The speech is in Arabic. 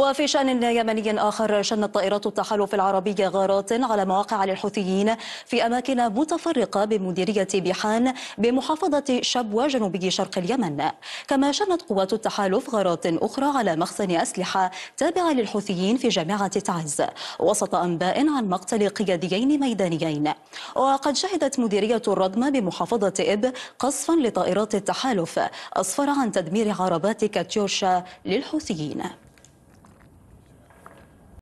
وفي شأن يمني آخر شنت طائرات التحالف العربي غارات على مواقع للحوثيين في أماكن متفرقة بمديرية بيحان بمحافظة شبوة جنوبي شرق اليمن كما شنت قوات التحالف غارات أخرى على مخزن أسلحة تابعة للحوثيين في جامعة تعز وسط أنباء عن مقتل قياديين ميدانيين وقد شهدت مديرية الردم بمحافظة إب قصفا لطائرات التحالف أسفر عن تدمير عربات كاتيوشا للحوثيين